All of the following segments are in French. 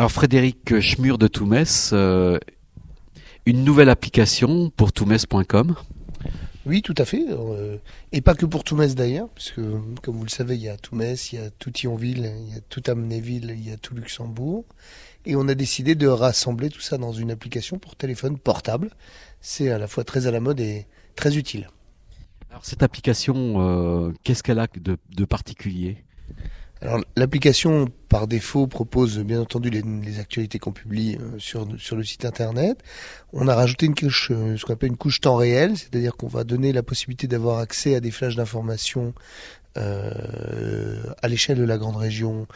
Alors Frédéric Schmur de Toumès, euh, une nouvelle application pour toumès.com Oui, tout à fait. Euh, et pas que pour Toumès d'ailleurs, puisque comme vous le savez, il y a Toumès, il y a tout Thionville, il y a tout Amnéville, il y a tout Luxembourg. Et on a décidé de rassembler tout ça dans une application pour téléphone portable. C'est à la fois très à la mode et très utile. Alors cette application, euh, qu'est-ce qu'elle a de particulier alors l'application par défaut propose bien entendu les, actualités qu'on publie euh, sur, sur le site internet. On a rajouté une couche, euh, ce qu'on appelle une couche temps réel, c'est-à-dire qu'on va donner la possibilité d'avoir accès à des flashs d'informations euh, à l'échelle de la grande région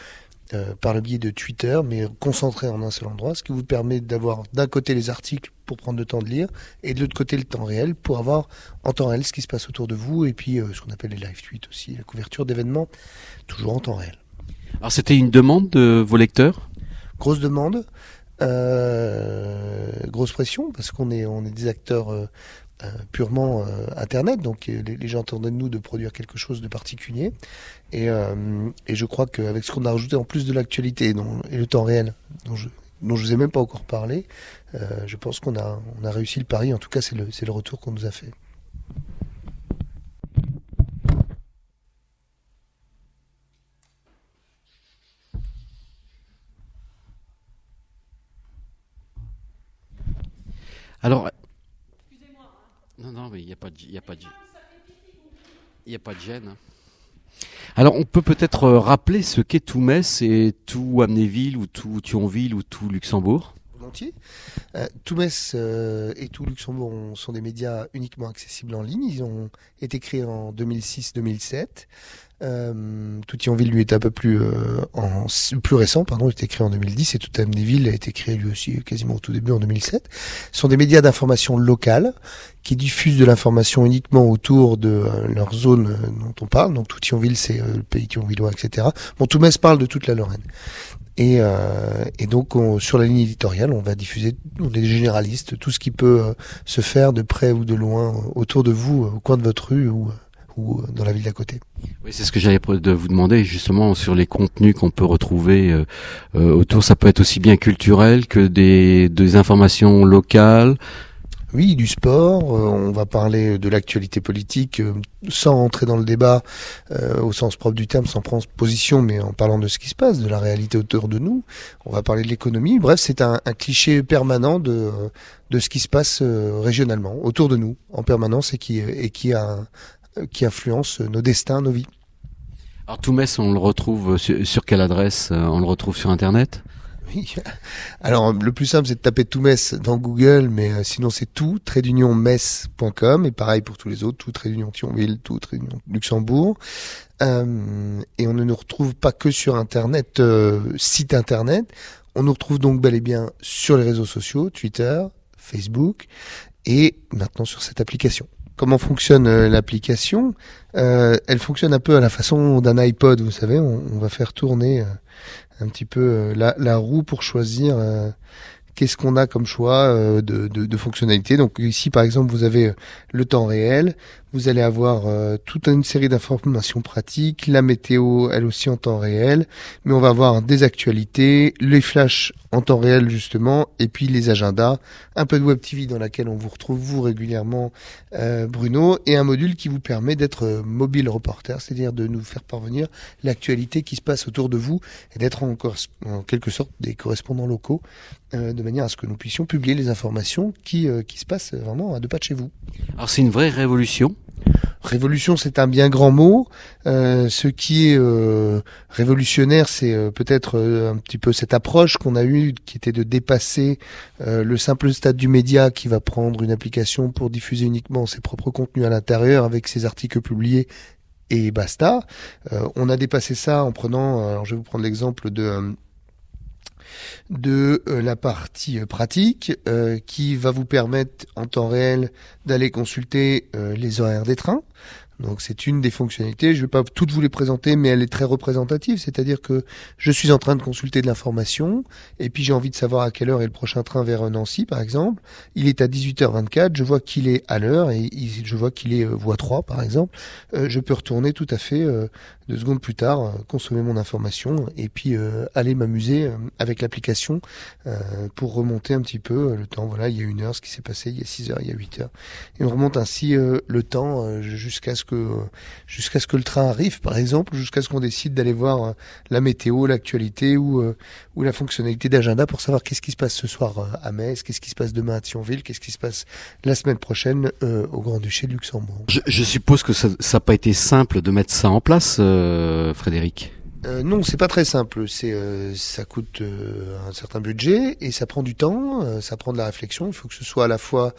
euh, par le biais de Twitter, mais concentré en un seul endroit, ce qui vous permet d'avoir d'un côté les articles pour prendre le temps de lire, et de l'autre côté le temps réel pour avoir en temps réel ce qui se passe autour de vous, et puis euh, ce qu'on appelle les live tweets aussi, la couverture d'événements, toujours en temps réel. Alors c'était une demande de vos lecteurs Grosse demande. Euh, grosse pression parce qu'on est on est des acteurs purement euh, Internet, donc euh, les, gens attendaient de nous de produire quelque chose de particulier. Et, euh, et je crois qu'avec ce qu'on a rajouté en plus de l'actualité et le temps réel, dont je, dont je vous ai même pas encore parlé. je pense qu'on a, on a réussi le pari. En tout cas, c'est le, le, retour qu'on nous a fait. Alors, il n'y a pas de, gêne. Hein. Alors on peut peut-être euh, rappeler ce qu'est tout et tout Amnéville ou tout Thionville ou tout Luxembourg. Volontiers. Euh, tout euh, et tout Luxembourg sont des médias uniquement accessibles en ligne. Ils ont été créés en 2006-2007 tout euh, Toutionville lui est un peu plus euh, en, plus récent, pardon, il a été créé en 2010 et Tout Amnéville a été créé lui aussi quasiment au tout début en 2007. Ce sont des médias d'information locale qui diffusent de l'information uniquement autour de euh, leur zone dont on parle. Donc Toutionville, c'est le pays thionvillois, etc. Bon, Toumès parle de toute la Lorraine. Et, donc sur la ligne éditoriale, on va diffuser, on est généraliste, tout ce qui peut se faire de près ou de loin autour de vous, au coin de votre rue ou ou euh, dans la ville d'à côté. Oui, c'est ce que j'allais de vous demander justement sur les contenus qu'on peut retrouver euh, euh, autour. Ça peut être aussi bien culturel que des, informations locales. Oui, du sport, on va parler de l'actualité politique sans entrer dans le débat au sens propre du terme, sans prendre position, mais en parlant de ce qui se passe, de la réalité autour de nous. On va parler de l'économie. Bref, c'est un, cliché permanent de, ce qui se passe régionalement, autour de nous, en permanence, et qui, et qui a un, qui influencent nos destins, nos vies. Alors Toumès, on le retrouve sur, quelle adresse euh, On le retrouve sur Internet oui. Alors le plus simple c'est de taper Toumès dans Google, mais euh, sinon c'est tout tradeunionmes.com, et pareil pour tous les autres, tout trade'union Thionville, tout tradeunion Luxembourg. Euh, et on ne nous retrouve pas que sur internet, site internet. On nous retrouve donc bel et bien sur les réseaux sociaux, Twitter, Facebook et maintenant sur cette application comment fonctionne euh, l'application. Euh, elle fonctionne un peu à la façon d'un iPod, vous savez. On, va faire tourner euh, un petit peu la, roue pour choisir qu'est-ce qu'on a comme choix de, fonctionnalité, Donc ici, par exemple, vous avez le temps réel, vous allez avoir euh, toute une série d'informations pratiques, la météo, elle aussi en temps réel, mais on va avoir des actualités, les flashs en temps réel justement, et puis les agendas, un peu de Web TV dans laquelle on vous retrouve vous régulièrement, euh, Bruno, et un module qui vous permet d'être euh, mobile reporter, c'est-à-dire de nous faire parvenir l'actualité qui se passe autour de vous et d'être en, en, quelque sorte des correspondants locaux, de manière à ce que nous puissions publier les informations qui, qui se passent vraiment à deux pas de chez vous. Alors c'est une vraie révolution Révolution, c'est un bien grand mot. Euh, ce qui est euh, révolutionnaire, c'est euh, peut-être un petit peu cette approche qu'on a eue, qui était de dépasser le simple stade du média qui va prendre une application pour diffuser uniquement ses propres contenus à l'intérieur avec ses articles publiés et basta. on a dépassé ça en prenant, alors je vais vous prendre l'exemple de de euh, la partie euh, pratique euh, qui va vous permettre en temps réel d'aller consulter les horaires des trains, donc c'est une des fonctionnalités. Je ne vais pas toutes vous les présenter, mais elle est très représentative. C'est-à-dire que je suis en train de consulter de l'information, et puis j'ai envie de savoir à quelle heure est le prochain train vers Nancy, par exemple. Il est à 18h24, je vois qu'il est à l'heure, et je vois qu'il est euh, voie 3, par exemple. Euh, je peux retourner tout à fait euh, deux secondes plus tard, consommer mon information, et puis aller m'amuser avec l'application pour remonter un petit peu le temps. Voilà, il y a une heure, ce qui s'est passé, il y a 6 heures, il y a 8 heures. Et on remonte ainsi le temps jusqu'à ce que euh, jusqu'à ce que le train arrive, par exemple, jusqu'à ce qu'on décide d'aller voir euh, la météo, l'actualité euh, ou la fonctionnalité d'agenda pour savoir qu'est-ce qui se passe ce soir à Metz, qu'est-ce qui se passe demain à Thionville, qu'est-ce qui se passe la semaine prochaine au Grand-Duché de Luxembourg. Je, suppose que ça n'a pas été simple de mettre ça en place, Frédéric. non, c'est pas très simple. C'est ça coûte un certain budget et ça prend du temps, ça prend de la réflexion. Il faut que ce soit à la fois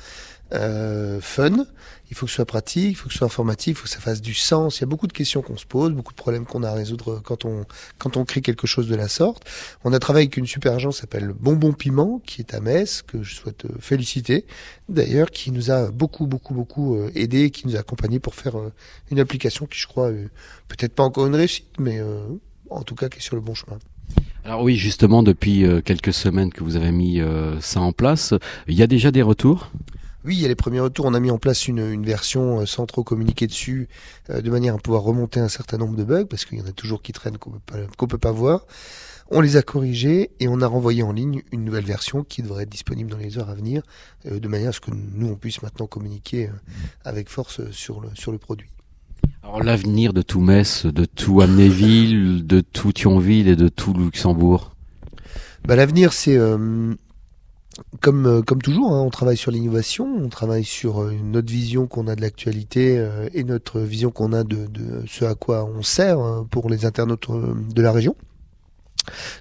euh, fun, il faut que ce soit pratique, il faut que ce soit informatif, il faut que ça fasse du sens. Il y a beaucoup de questions qu'on se pose, beaucoup de problèmes qu'on a à résoudre quand on, quand on crée quelque chose de la sorte. On a travaillé avec une super agence qui s'appelle Bonbon Piment, qui est à Metz, que je souhaite euh, féliciter d'ailleurs, qui nous a beaucoup, beaucoup, beaucoup euh, aidé, qui nous a accompagné pour faire une application qui, je crois, peut-être pas encore une réussite, mais en tout cas qui est sur le bon chemin. Alors oui, justement, depuis quelques semaines que vous avez mis ça en place, il y a déjà des retours oui, il y a les premiers retours. On a mis en place une, une version euh, sans trop communiquer dessus, euh, de manière à pouvoir remonter un certain nombre de bugs, parce qu'il y en a toujours qui traînent qu'on qu peut pas voir. On les a corrigés et on a renvoyé en ligne une nouvelle version qui devrait être disponible dans les heures à venir, euh, de manière à ce que nous on puisse maintenant communiquer avec force sur le sur le produit. Alors l'avenir de tout Metz, de tout Amnéville, de tout Thionville et de tout Luxembourg. Ben l'avenir c'est comme, euh, comme toujours, hein, on travaille sur l'innovation, on travaille sur euh, notre vision qu'on a de l'actualité euh, et notre vision qu'on a de, ce à quoi on sert hein, pour les internautes de la région.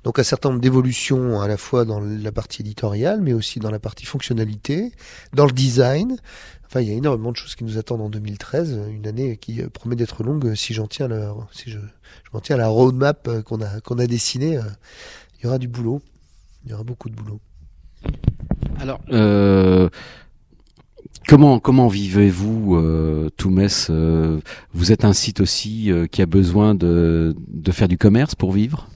Donc un certain nombre d'évolutions à la fois dans la partie éditoriale, mais aussi dans la partie fonctionnalité, dans le design. Enfin, il y a énormément de choses qui nous attendent en 2013, une année qui promet d'être longue si j'en tiens si je, m'en tiens à la roadmap qu'on a qu'on a dessinée. Il y aura du boulot, il y aura beaucoup de boulot. Alors, euh, comment comment vivez-vous euh, euh, Vous êtes un site aussi euh, qui a besoin de, de faire du commerce pour vivre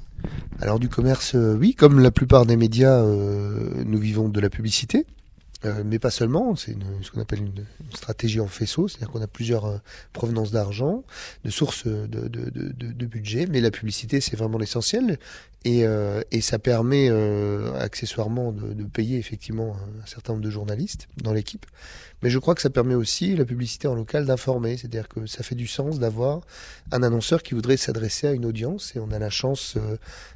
Alors du commerce, oui, comme la plupart des médias, nous vivons de la publicité. Euh, mais pas seulement, c'est ce qu'on appelle une, stratégie en faisceau, c'est-à-dire qu'on a plusieurs euh, provenances d'argent, de sources de, de, de, de, budget, mais la publicité c'est vraiment l'essentiel et, euh, et, ça permet accessoirement de, payer effectivement un certain nombre de journalistes dans l'équipe, mais je crois que ça permet aussi la publicité en local d'informer, c'est-à-dire que ça fait du sens d'avoir un annonceur qui voudrait s'adresser à une audience et on a la chance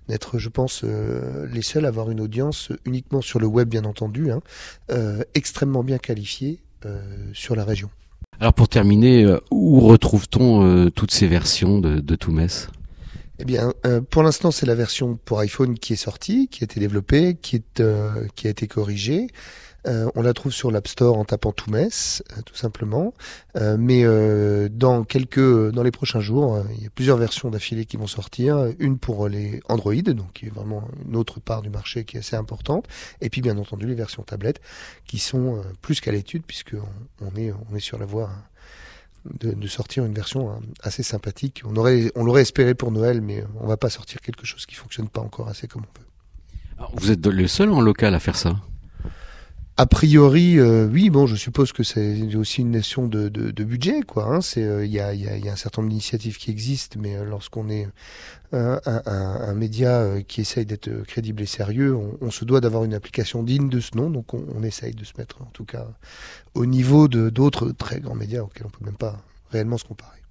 d'être, je pense, les seuls à avoir une audience uniquement sur le web bien entendu. Hein, euh, extrêmement bien qualifiés euh, sur la région. Alors pour terminer, euh, où retrouve-t-on toutes ces versions de, de eh bien, pour l'instant, c'est la version pour iPhone qui est sortie, qui a été développée, qui a été corrigée. Euh, on la trouve sur l'App Store en tapant Toomess, euh, tout simplement. Euh, mais dans quelques, dans les prochains jours, il y a plusieurs versions d'affilée qui vont sortir. Une pour les Android, donc qui est vraiment une autre part du marché qui est assez importante. Et puis bien entendu les versions tablettes qui sont plus qu'à l'étude puisque on, est on est sur la voie. Hein, de, sortir une version hein, assez sympathique. On aurait, on l'aurait espéré pour Noël, mais on va pas sortir quelque chose qui fonctionne pas encore assez comme on peut. vous êtes le seul en local à faire ça a priori, euh, oui, bon, je suppose que c'est aussi une nation de, de, budget, quoi. Hein. C'est, euh, il y, a, un certain nombre d'initiatives qui existent, mais euh, lorsqu'on est un, média qui essaye d'être crédible et sérieux, on, se doit d'avoir une application digne de ce nom, donc on, on, essaye de se mettre, en tout cas, au niveau de d'autres très grands médias auxquels on peut même pas réellement se comparer.